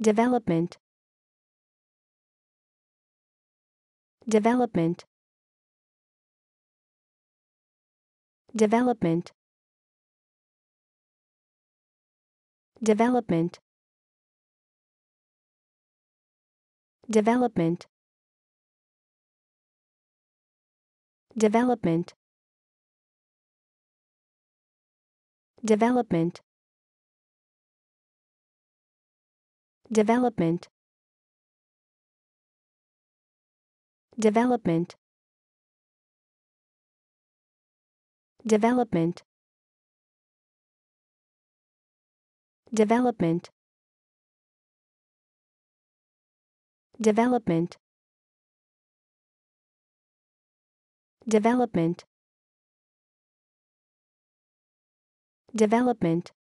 Development Development Development Development Development Development Development development development development development development development development